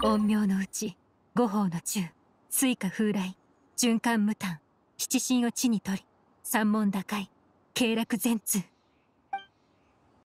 陰陽のうち五方の中水火風来循環無端七神を地に取り三門打開経絡全通